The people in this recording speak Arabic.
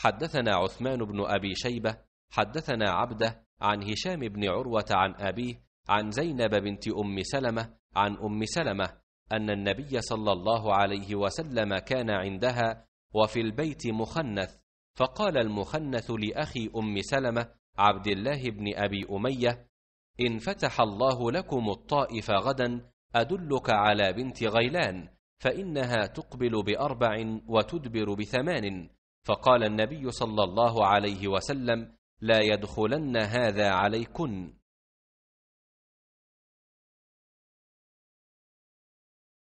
حدثنا عثمان بن أبي شيبة حدثنا عبده عن هشام بن عروة عن أبيه عن زينب بنت أم سلمة عن أم سلمة أن النبي صلى الله عليه وسلم كان عندها وفي البيت مخنث فقال المخنث لأخي أم سلمة عبد الله بن أبي أمية إن فتح الله لكم الطائف غدا أدلك على بنت غيلان فإنها تقبل بأربع وتدبر بثمان فقال النبي صلى الله عليه وسلم لا يدخلن هذا عليكن